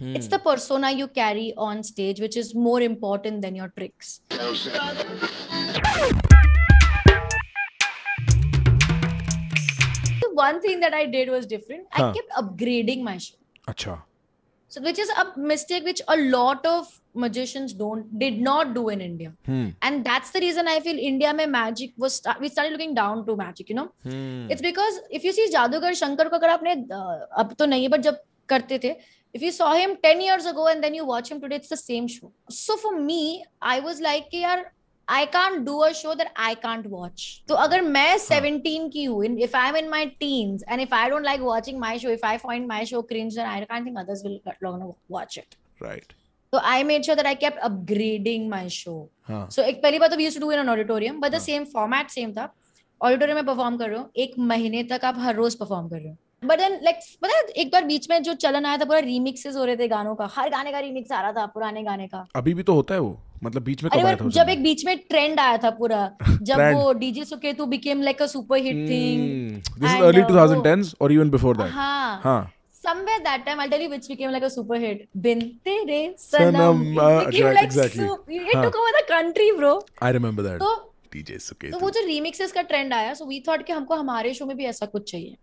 Hmm. It's the persona you carry on stage which is more important than your tricks. the one thing that I did was different. Huh. I kept upgrading my show. Achha. So, which is a mistake which a lot of magicians don't did not do in India, hmm. and that's the reason I feel India में magic was start, we started looking down to magic. You know, hmm. it's because if you see जादूगर शंकर को अगर आपने अब तो नहीं but जब करते थे if you saw him 10 years ago and then you watch him today it's the same show so for me i was like yaar I can't do a show that I can't watch. So अगर मैं 17 ki hu, if I'm in my teens and if I don't like watching my show, if I find my show cringe, then I can't think others will gonna watch it. Right. So I made sure that I kept upgrading my show. Huh. So एक पहली बार तो we used to do in an auditorium, but the huh. same format same था. Auditorium में perform कर रहे हो एक महीने तक आप हर रोज perform कर रहे हो बट देन लाइक पता है एक बार बीच में जो चलन आया था पूरा रीमिक्सेस हो रहे थे गानों का हर गाने का रीमिक्स आ रहा था पुराने गाने का अभी भी तो होता है वो मतलब बीच में अरे था जब एक बीच में ट्रेंड आया था पूरा जब वो DJ Suketu became like a super hit thing this is early 2010s और इवन बिफोर दैट हां हां somewhere that time I'll tell you which became like a super hit. Bin tere sanam. sanam uh, it became right, like exactly. soup. It huh. took over the country, bro. I remember that. So DJ Sukesh तो वो जो remixes का trend आया so we thought कि हमको हमारे show में भी ऐसा कुछ चाहिए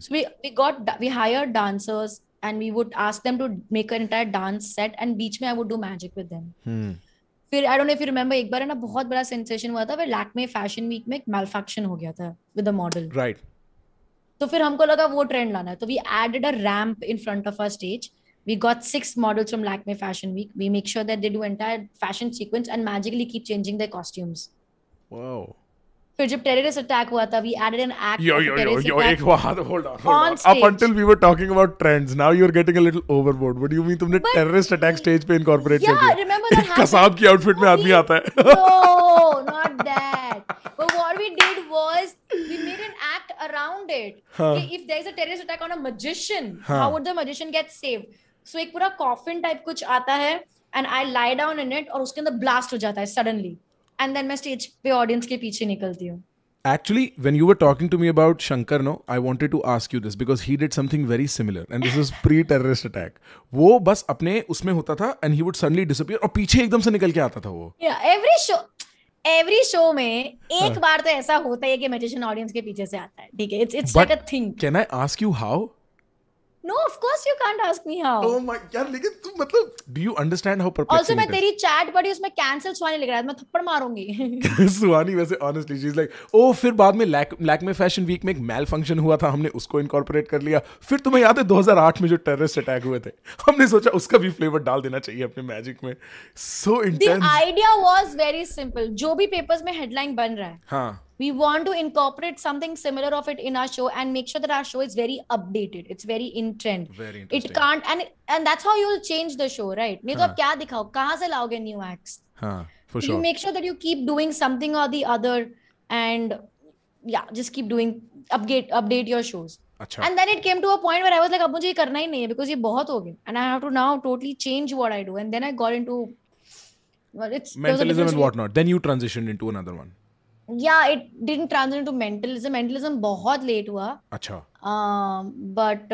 so we we got we hire dancers and we would ask them to make an entire dance set and बीच में I would do magic with them फिर I don't know if you remember एक बार ना बहुत बड़ा sensation हुआ था लैक में फैशन वीक में एक मैलफैक्शन हो गया था विद अ मॉडल राइट तो फिर हमको लगा वो ट्रेंड लाना है तो we added a ramp in front of a stage we six six from Lakme fashion week we make sure that they do entire fashion sequence and magically keep changing their costumes Wow. फिर जब terrorist attack हुआ था we added an act yo yo yo yo एक बात hold on up until we were talking about trends now you are getting a little overboard what you mean तुमने terrorist attack stage पे incorporate कर दिया remember that Kasab की outfit में आदमी आता है no not that but what we did was we made an act around it कि if there is a terrorist attack on a magician how would the magician get saved so एक पूरा coffin type कुछ आता है and I lie down in it और उसके अंदर blast हो जाता है सडनली एंड देन मैं स्टेज पे ऑडियंस के पीछे निकलती हूँ Actually, when you were talking to me about Shankar, no, I wanted to ask you this because he did something very similar, and this is pre-terrorist attack. वो बस अपने उसमें होता था, and he would suddenly disappear और पीछे एकदम से निकल के आता था वो. Yeah, every show, every show में एक बार तो ऐसा होता है कि मेडिटेशन ऑडियंस के पीछे से आता है ठीक है it's it's like a thing can I ask you how no of course you can't ask me how oh my यार लेकिन तू मतलब do you understand how perplexing also मैं तेरी चैट पढ़ी उसमें कैंसिल सुहानी लिख रहा है मैं थप्पड़ मारूंगी सुहानी वैसे honestly she is like oh फिर बाद में लैक लैक में फैशन वीक में एक मैल फंक्शन हुआ था हमने उसको इनकॉर्पोरेट कर लिया फिर तुम्हें याद है 2008 में जो टेररिस्ट अटैक हुए थे हमने सोचा उसका भी फ्लेवर डाल देना चाहिए अपने मैजिक में so intense the idea was very simple जो भी पेपर्स में हेडलाइन बन रहा है हां we want to incorporate something similar of it in our show and make sure that our show is very updated it's very in trend very it can't and and that's how you'll change the show right nahi new acts ha for sure you make sure that you keep doing something or the other and yeah just keep doing update update your shows And then it came to a point where I was like, अब मुझे ये करना ही नहीं है because ये बहुत हो गया i I have to now totally change what I do and then I got well, it's mentalism and whatnot. Then you transitioned into another one. Yeah it didn't translate to mentalism mentalism बहुत late हुआ अच्छा but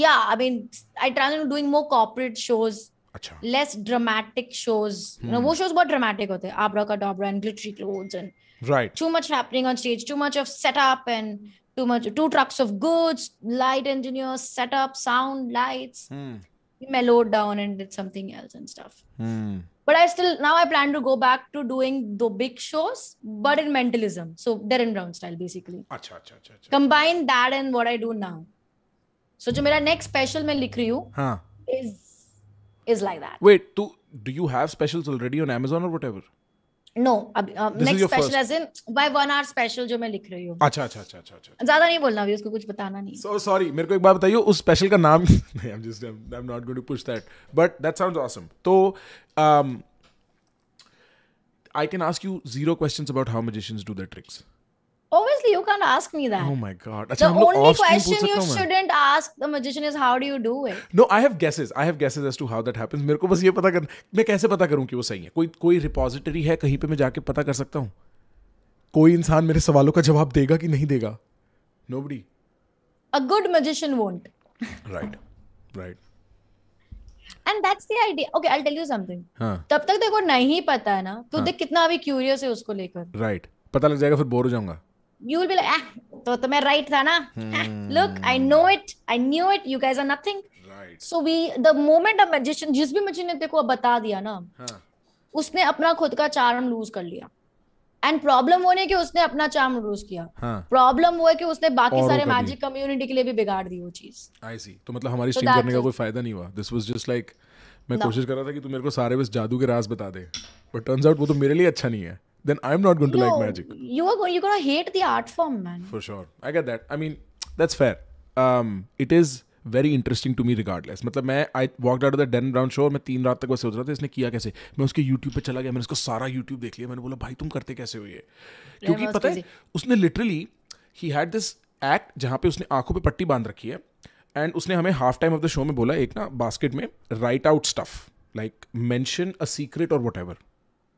yeah I mean I translate I doing more corporate shows अच्छा less dramatic shows no वो shows बहुत dramatic होते हैं abracadabra and glittery clothes and right too much happening on stage too much of setup and too much two trucks of goods light engineers setup sound lights hmm. we mellowed down and did something else and stuff hmm. but i still now i plan to go back to doing the big shows but in mentalism so darren brown style basically अच्छा, अच्छा, अच्छा, अच्छा. combine that and what i do now so jo mera next special मैं likh rahi hu, हाँ. is is like that wait to do you have specials already on amazon or whatever no next special as in by one hour special जो मैं लिख रही हूँ अच्छा अच्छा अच्छा अच्छा अच्छा ज्यादा नहीं बोलना अभी उसको कुछ बताना नहीं सो सॉरी मेरे को एक बार बताइए उस स्पेशल का नाम I am just I am not going to push that but that sounds awesome तो I can ask you zero questions about how magicians do the tricks Obviously, you can't ask me that. Oh my god! Achha, the अच्छा, only question you तो shouldn't ask the magician is how do you do it. No, I have guesses. I have guesses as to how that happens. मेरे को बस ये पता कर मैं कैसे पता करूं कि वो सही है कोई कोई रिपोजिटरी है कहीं पे मैं जाके पता कर सकता हूँ कोई इंसान मेरे सवालों का जवाब देगा कि नहीं देगा nobody a good magician won't right right and that's the idea okay I tell you something तब तक देखो नहीं पता है ना तो हाँ. देख कितना अभी क्यूरियस है उसको लेकर राइट right. पता लग जाएगा फिर बोर हो जाऊंगा you will be like, ah, तो तुम्हें तो right था ना? Hmm. Ah, look, I know it, I knew it. You guys are nothing. Right. So we, the moment a magician, जिस भी magician ने देखो बता दिया ना, हाँ. उसने अपना खुद का charm lose कर लिया. एंड प्रॉब्लम वो नहीं कि उसने अपना चार्म लूज किया प्रॉब्लम हाँ. वो है कि उसने बाकी सारे मैजिक कम्युनिटी के लिए भी बिगाड़ दी वो चीज आई सी तो मतलब हमारी स्ट्रीम so करने का कोई फायदा नहीं हुआ दिस वाज जस्ट लाइक मैं कोशिश कर रहा था कि तू मेरे को सारे बस जादू के राज बता दे बट टर्न्स आउट वो तो मेरे लिए अच्छा नहीं है then I'm not going to no, like magic. You are going. You're going to hate the art form, man. For sure, I get that. I mean, that's fair. Um, it is very interesting to me regardless मतलब मैं I walked out the Derren Brown show और मैं तीन रात तक वैसे सोच रहा था इसने किया कैसे मैं उसके यूट्यूब पे चला गया मैंने उसका सारा यूट्यूब देख लिया मैंने बोला भाई तुम करते कैसे हुए ये क्योंकि पता है उसने लिटरली ही हैड दिस एक्ट जहाँ पे उसने आंखों पे पट्टी बांध रखी है एंड उसने हमें half time of the show में बोला एक ना बास्केट में write out stuff like mention a secret और वट एवर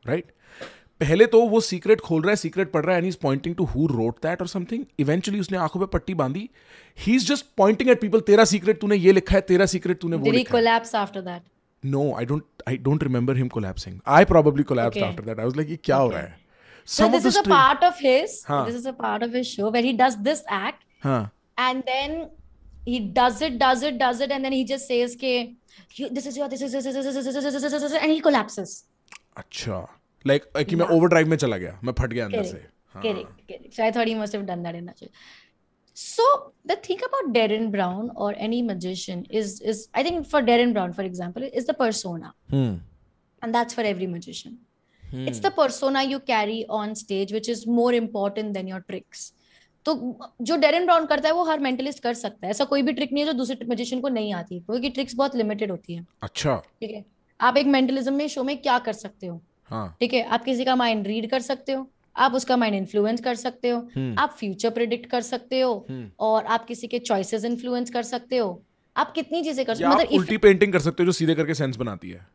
राइट पहले तो वो सीक्रेट खोल रहा है सीक्रेट पढ़ रहा है and is pointing to who wrote that और समथिंग इवेंचुअली उसने आंखों पे पट्टी बांधी he is just pointing at people तेरा सीक्रेट तूने ये लिखा है तेरा सीक्रेट तूने वो लिखा collapse after that no I don't I don't remember him collapsing I probably collapse after that I was like ये क्या हो रहा है Some so this is a part of his हाँ. this is a part of his show where he does this act हाँ. and then he does it does it does it and then he just says ke this is your this is this is this is this is and he collapses अच्छा like like, कि मैं overdrive में चला गया मैं फट गया अंदर से correct correct so I thought he must have done that in actually so the thing about Darren Brown or any magician is is I think for Darren Brown, for example, is the persona. Hmm. And that's for every magician. Hmm. It's the persona you carry on stage which is more important than your tricks. तो जो Derren Brown करता है वो हर mentalist कर सकता है ऐसा कोई भी ट्रिक नहीं है जो दूसरे मजिशियन को नहीं आती क्योंकि ट्रिक्स बहुत लिमिटेड होती है अच्छा ठीक है आप एक मेंटलिज्म में शो में क्या कर सकते हो हाँ। ठीक है आप किसी का माइंड रीड कर सकते हो आप उसका माइंड इन्फ्लुएंस कर सकते हो हम्म। आप फ्यूचर प्रिडिक्ट कर सकते हो हम्म। और आप किसी के चॉइसेस इन्फ्लुएंस कर सकते हो आप कितनी चीजें कर सकते हो मतलब उल्टी पेंटिंग कर सकते हो जो सीधे करके सेंस बनाती है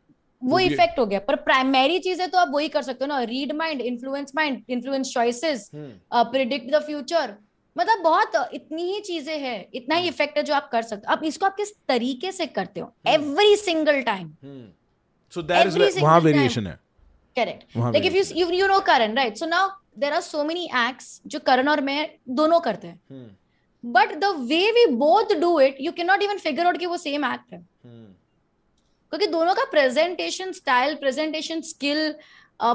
वो इफेक्ट हो गया पर प्राइमरी चीज है तो आप वही कर सकते हो ना read mind influence mind influence choices predict the future मतलब बहुत इतनी ही चीजें हैं इतना ही इफेक्ट हम्म। है जो आप कर सकते हो आप इसको आप किस तरीके से करते हो every single time so that is वहां वेरिएशन है correct like if you you know Karan right so now there are so many act जो करण और मैं दोनों करते हैं but the way we both do it you can not even figure out कि वो सेम एक्ट है हम्म। क्योंकि दोनों का presentation style presentation skill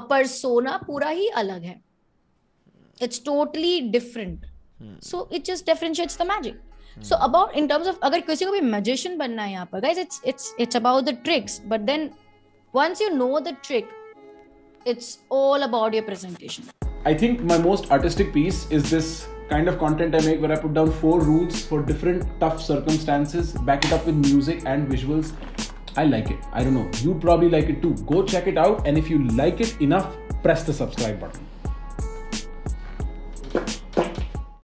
persona पूरा ही अलग है it's totally different so it just differentiates the magic so about in terms of अगर किसी को भी मैजिशियन बनना है यहाँ पर guys it's it's it's about the tricks but then once you know the trick it's all about your presentation. I think my most artistic piece is this kind of content I make where I put down four rules for different tough circumstances, back it up with music and visuals. I like it. I don't know. You probably like it too. Go check it out. And if you like it enough, press the subscribe button.